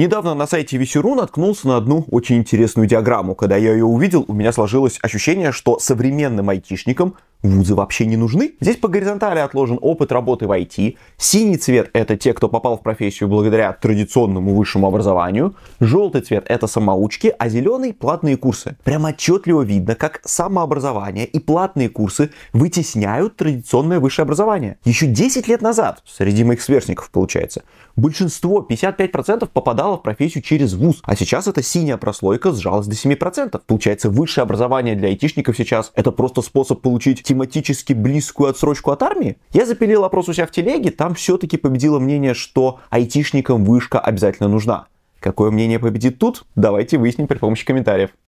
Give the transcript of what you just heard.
Недавно на сайте Весеру наткнулся на одну очень интересную диаграмму. Когда я ее увидел, у меня сложилось ощущение, что современным айтишникам вузы вообще не нужны. Здесь по горизонтали отложен опыт работы в IT. Синий цвет — это те, кто попал в профессию благодаря традиционному высшему образованию. Желтый цвет — это самоучки, а зеленый — платные курсы. Прям отчетливо видно, как самообразование и платные курсы вытесняют традиционное высшее образование. Еще 10 лет назад, среди моих сверстников получается, большинство, 55% попадало в профессию через вуз, а сейчас эта синяя прослойка сжалась до 7%. Получается, высшее образование для айтишников сейчас — это просто способ получить тематически близкую отсрочку от армии? Я запилил опрос у себя в телеге, там все-таки победило мнение, что айтишникам вышка обязательно нужна. Какое мнение победит тут? Давайте выясним при помощи комментариев.